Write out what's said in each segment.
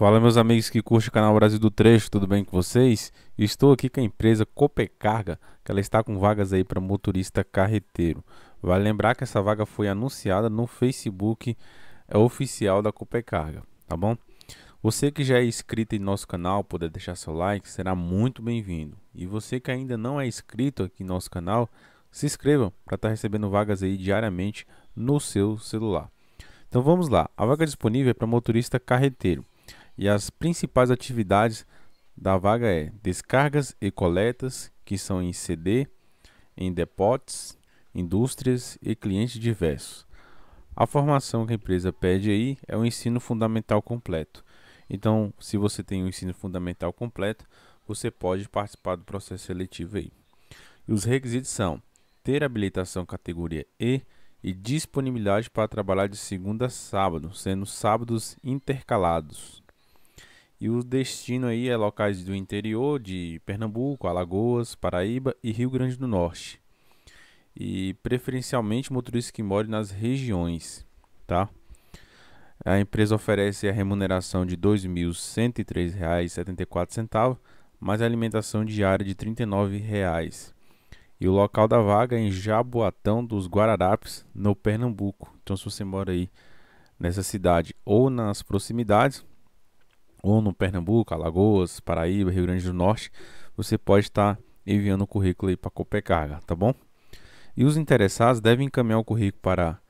Fala meus amigos que curtem o canal Brasil do Trecho, tudo bem com vocês? Estou aqui com a empresa Copecarga, que ela está com vagas aí para motorista carreteiro. Vale lembrar que essa vaga foi anunciada no Facebook é oficial da Copecarga, tá bom? Você que já é inscrito em nosso canal, poder deixar seu like, será muito bem-vindo. E você que ainda não é inscrito aqui em nosso canal, se inscreva para estar tá recebendo vagas aí diariamente no seu celular. Então vamos lá, a vaga disponível é para motorista carreteiro e as principais atividades da vaga é descargas e coletas, que são em CD, em depósitos, indústrias e clientes diversos. A formação que a empresa pede aí é o ensino fundamental completo. Então, se você tem o ensino fundamental completo, você pode participar do processo seletivo aí. E os requisitos são ter habilitação categoria E e disponibilidade para trabalhar de segunda a sábado, sendo sábados intercalados. E o destino aí é locais do interior de Pernambuco, Alagoas, Paraíba e Rio Grande do Norte. E preferencialmente motorista que mora nas regiões, tá? A empresa oferece a remuneração de R$ 2.103,74, mais a alimentação diária de R$ 39,00. E o local da vaga é em Jaboatão dos Guararapes, no Pernambuco. Então, se você mora aí nessa cidade ou nas proximidades, ou no Pernambuco, Alagoas, Paraíba, Rio Grande do Norte, você pode estar enviando o currículo aí para a Copecarga, tá bom? E os interessados devem encaminhar o currículo para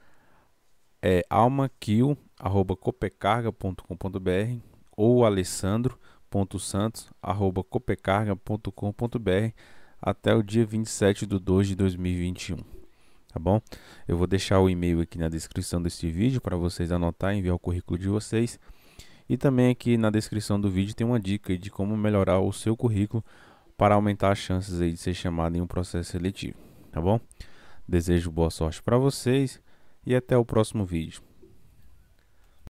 é, almaquil.copecarga.com.br ou alessandro.santos.copecarga.com.br até o dia 27 de 2 de 2021, tá bom? Eu vou deixar o e-mail aqui na descrição deste vídeo para vocês anotar e enviar o currículo de vocês. E também aqui na descrição do vídeo tem uma dica de como melhorar o seu currículo para aumentar as chances aí de ser chamado em um processo seletivo, tá bom? Desejo boa sorte para vocês e até o próximo vídeo.